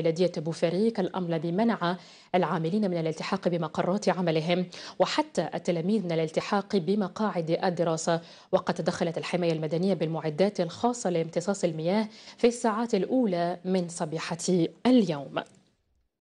بلدية بوفريك الأمر الذي منع العاملين من الالتحاق بمقرات عملهم وحتى التلاميذ من الالتحاق بمقاعد الدراسة وقد تدخلت الحماية المدنية بالمعدات الخاصة لامتصاص المياه في الساعات الأولى من صبيحة اليوم